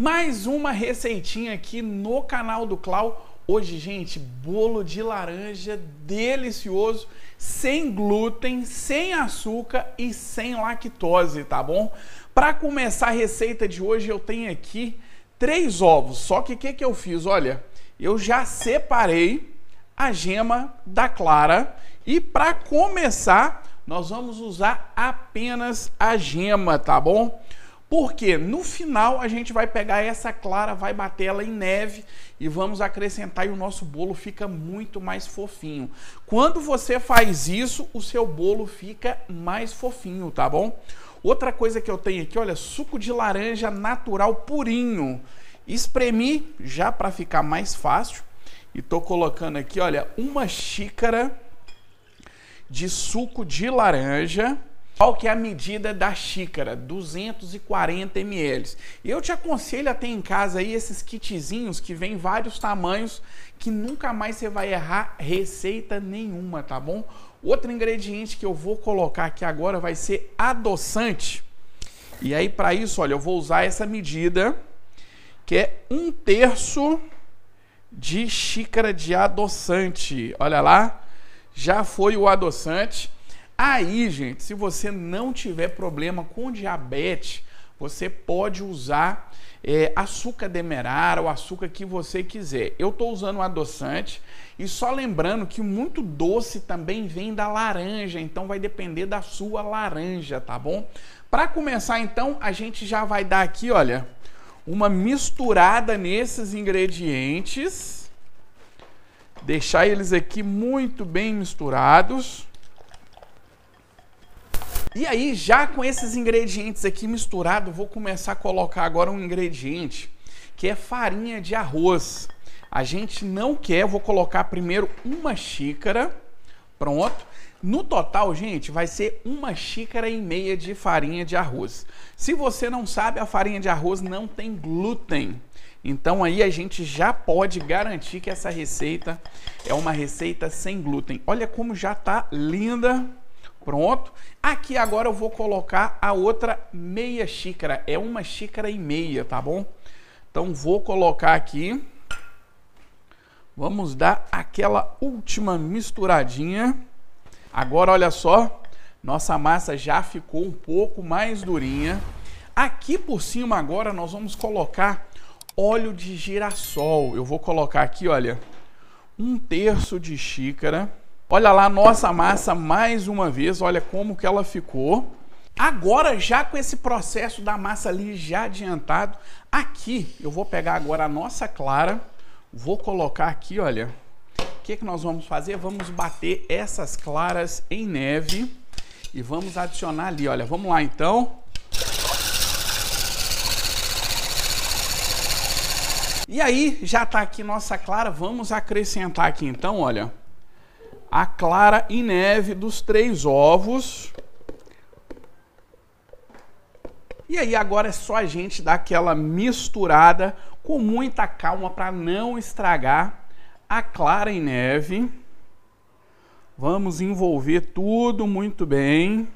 mais uma receitinha aqui no canal do Clau. Hoje, gente, bolo de laranja delicioso, sem glúten, sem açúcar e sem lactose, tá bom? Para começar a receita de hoje, eu tenho aqui três ovos. Só que o que, que eu fiz? Olha, eu já separei a gema da clara e para começar, nós vamos usar apenas a gema, tá bom? Porque no final a gente vai pegar essa clara, vai bater ela em neve e vamos acrescentar e o nosso bolo fica muito mais fofinho. Quando você faz isso, o seu bolo fica mais fofinho, tá bom? Outra coisa que eu tenho aqui, olha, suco de laranja natural purinho. Espremi já para ficar mais fácil e tô colocando aqui, olha, uma xícara de suco de laranja qual que é a medida da xícara? 240 ml. Eu te aconselho a ter em casa aí esses kitzinhos que vem vários tamanhos que nunca mais você vai errar receita nenhuma, tá bom? Outro ingrediente que eu vou colocar aqui agora vai ser adoçante. E aí para isso, olha, eu vou usar essa medida que é um terço de xícara de adoçante. Olha lá, já foi o adoçante. Aí, gente, se você não tiver problema com diabetes, você pode usar é, açúcar demerara, o açúcar que você quiser. Eu estou usando o adoçante e só lembrando que muito doce também vem da laranja, então vai depender da sua laranja, tá bom? Para começar, então, a gente já vai dar aqui, olha, uma misturada nesses ingredientes. Deixar eles aqui muito bem misturados. E aí, já com esses ingredientes aqui misturados, vou começar a colocar agora um ingrediente que é farinha de arroz. A gente não quer, vou colocar primeiro uma xícara, pronto. No total, gente, vai ser uma xícara e meia de farinha de arroz. Se você não sabe, a farinha de arroz não tem glúten. Então aí a gente já pode garantir que essa receita é uma receita sem glúten. Olha como já tá linda pronto. Aqui agora eu vou colocar a outra meia xícara. É uma xícara e meia, tá bom? Então vou colocar aqui. Vamos dar aquela última misturadinha. Agora olha só, nossa massa já ficou um pouco mais durinha. Aqui por cima agora nós vamos colocar óleo de girassol. Eu vou colocar aqui, olha, um terço de xícara. Olha lá a nossa massa mais uma vez, olha como que ela ficou. Agora, já com esse processo da massa ali já adiantado, aqui eu vou pegar agora a nossa clara, vou colocar aqui, olha, o que, que nós vamos fazer? Vamos bater essas claras em neve e vamos adicionar ali, olha, vamos lá então. E aí, já está aqui nossa clara, vamos acrescentar aqui então, olha, a clara e neve dos três ovos. E aí agora é só a gente dar aquela misturada com muita calma para não estragar a clara em neve. Vamos envolver tudo muito bem.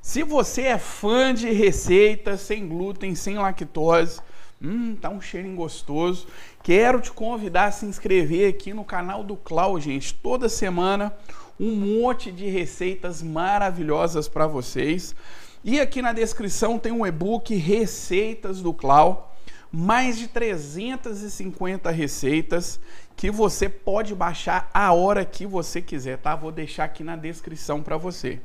Se você é fã de receitas sem glúten, sem lactose, Hum, tá um cheirinho gostoso. Quero te convidar a se inscrever aqui no canal do Clau, gente. Toda semana um monte de receitas maravilhosas para vocês. E aqui na descrição tem um e-book Receitas do Clau, mais de 350 receitas que você pode baixar a hora que você quiser, tá? Vou deixar aqui na descrição para você.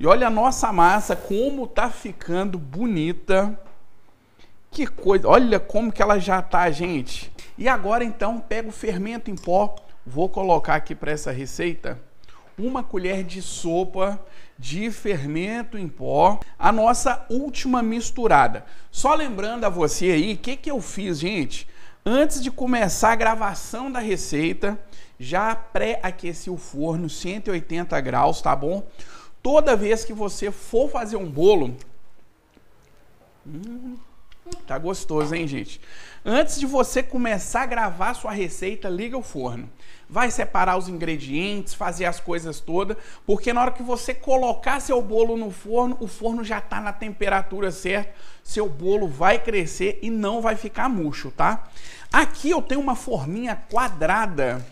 E olha a nossa massa como tá ficando bonita. Que coisa, olha como que ela já tá, gente. E agora então, pego o fermento em pó, vou colocar aqui para essa receita uma colher de sopa de fermento em pó, a nossa última misturada. Só lembrando a você aí, o que, que eu fiz, gente? Antes de começar a gravação da receita, já pré-aqueci o forno 180 graus, tá bom? Toda vez que você for fazer um bolo, hum, Tá gostoso, hein, gente? Antes de você começar a gravar sua receita, liga o forno. Vai separar os ingredientes, fazer as coisas todas, porque na hora que você colocar seu bolo no forno, o forno já tá na temperatura certa, seu bolo vai crescer e não vai ficar murcho, tá? Aqui eu tenho uma forminha quadrada.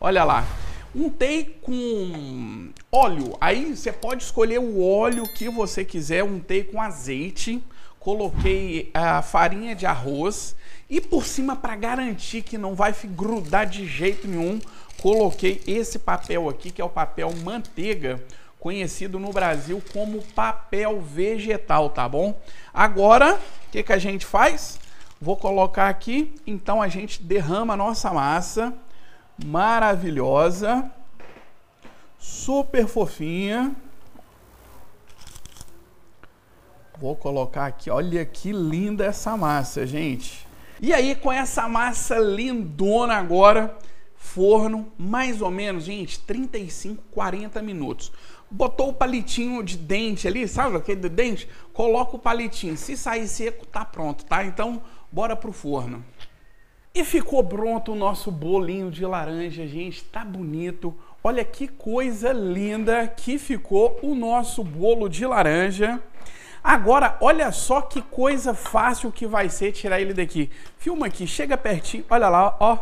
Olha lá. Untei com óleo. Aí você pode escolher o óleo que você quiser, untei com azeite coloquei é, a farinha de arroz e por cima para garantir que não vai grudar de jeito nenhum, coloquei esse papel aqui que é o papel manteiga, conhecido no Brasil como papel vegetal, tá bom? Agora, o que que a gente faz? Vou colocar aqui, então a gente derrama a nossa massa maravilhosa, super fofinha. Vou colocar aqui, olha que linda essa massa, gente. E aí, com essa massa lindona agora, forno, mais ou menos, gente, 35, 40 minutos. Botou o palitinho de dente ali, sabe aquele de dente? Coloca o palitinho. Se sair seco, tá pronto, tá? Então, bora pro forno. E ficou pronto o nosso bolinho de laranja, gente. Tá bonito. Olha que coisa linda que ficou o nosso bolo de laranja. Agora, olha só que coisa fácil que vai ser tirar ele daqui. Filma aqui, chega pertinho, olha lá, ó.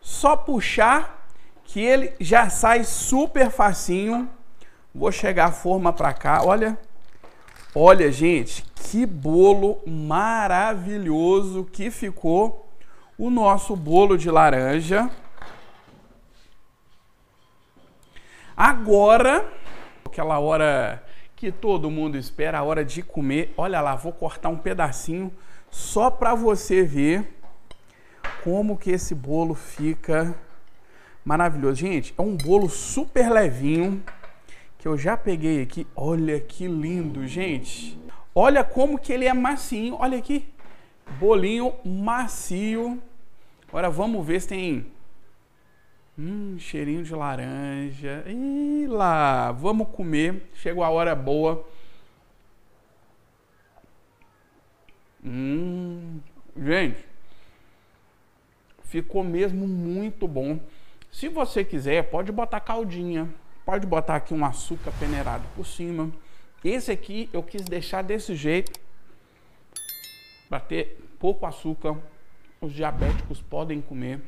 Só puxar que ele já sai super facinho. Vou chegar a forma para cá, olha. Olha, gente, que bolo maravilhoso que ficou o nosso bolo de laranja. Agora, aquela hora que todo mundo espera a hora de comer. Olha lá, vou cortar um pedacinho só para você ver como que esse bolo fica maravilhoso. Gente, é um bolo super levinho que eu já peguei aqui. Olha que lindo, gente. Olha como que ele é macinho. Olha aqui. Bolinho macio. Agora vamos ver se tem Hum, cheirinho de laranja. E lá, vamos comer. Chegou a hora boa. Hum, gente, ficou mesmo muito bom. Se você quiser, pode botar caldinha, pode botar aqui um açúcar peneirado por cima. Esse aqui eu quis deixar desse jeito para ter pouco açúcar. Os diabéticos podem comer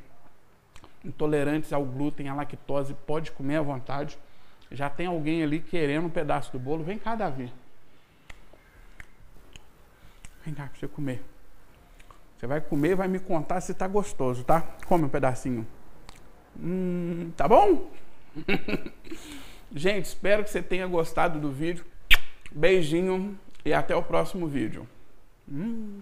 intolerantes ao glúten, à lactose, pode comer à vontade. Já tem alguém ali querendo um pedaço do bolo. Vem cá, Davi. Vem cá para você comer. Você vai comer e vai me contar se está gostoso, tá? Come um pedacinho. Hum, tá bom? Gente, espero que você tenha gostado do vídeo. Beijinho e até o próximo vídeo. Hum.